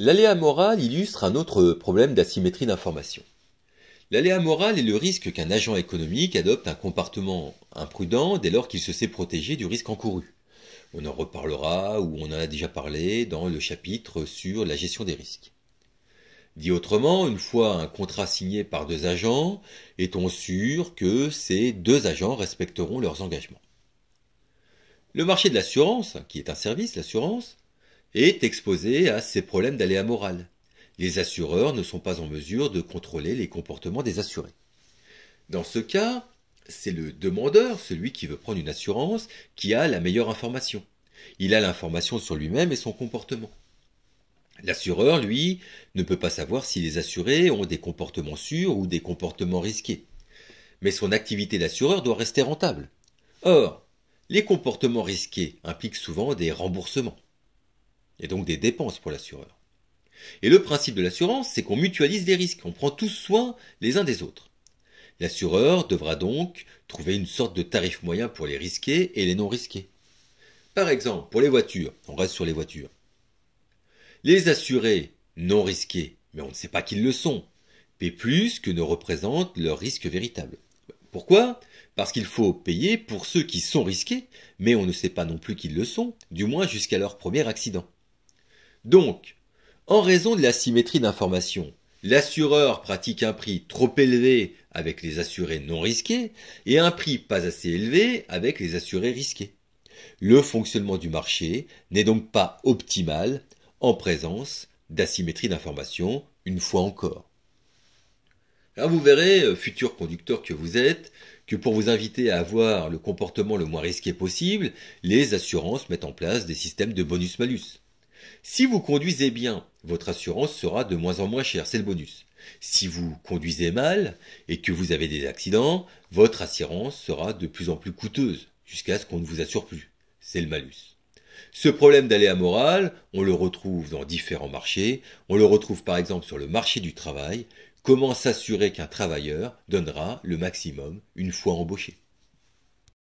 L'aléa morale illustre un autre problème d'asymétrie d'information. L'aléa moral est le risque qu'un agent économique adopte un comportement imprudent dès lors qu'il se sait protégé du risque encouru. On en reparlera ou on en a déjà parlé dans le chapitre sur la gestion des risques. Dit autrement, une fois un contrat signé par deux agents, est-on sûr que ces deux agents respecteront leurs engagements Le marché de l'assurance, qui est un service, l'assurance, est exposé à ces problèmes d'aléa moral. Les assureurs ne sont pas en mesure de contrôler les comportements des assurés. Dans ce cas, c'est le demandeur, celui qui veut prendre une assurance, qui a la meilleure information. Il a l'information sur lui-même et son comportement. L'assureur, lui, ne peut pas savoir si les assurés ont des comportements sûrs ou des comportements risqués. Mais son activité d'assureur doit rester rentable. Or, les comportements risqués impliquent souvent des remboursements et donc des dépenses pour l'assureur. Et le principe de l'assurance, c'est qu'on mutualise les risques, on prend tous soin les uns des autres. L'assureur devra donc trouver une sorte de tarif moyen pour les risqués et les non risqués. Par exemple, pour les voitures, on reste sur les voitures. Les assurés non risqués, mais on ne sait pas qu'ils le sont, paient plus que ne représentent leur risque véritable. Pourquoi Parce qu'il faut payer pour ceux qui sont risqués, mais on ne sait pas non plus qu'ils le sont, du moins jusqu'à leur premier accident. Donc, en raison de l'asymétrie d'information, l'assureur pratique un prix trop élevé avec les assurés non risqués et un prix pas assez élevé avec les assurés risqués. Le fonctionnement du marché n'est donc pas optimal en présence d'asymétrie d'information, une fois encore. vous verrez, euh, futur conducteur que vous êtes, que pour vous inviter à avoir le comportement le moins risqué possible, les assurances mettent en place des systèmes de bonus-malus. Si vous conduisez bien, votre assurance sera de moins en moins chère, c'est le bonus. Si vous conduisez mal et que vous avez des accidents, votre assurance sera de plus en plus coûteuse, jusqu'à ce qu'on ne vous assure plus. C'est le malus. Ce problème d'aléa moral, on le retrouve dans différents marchés. On le retrouve par exemple sur le marché du travail. Comment s'assurer qu'un travailleur donnera le maximum une fois embauché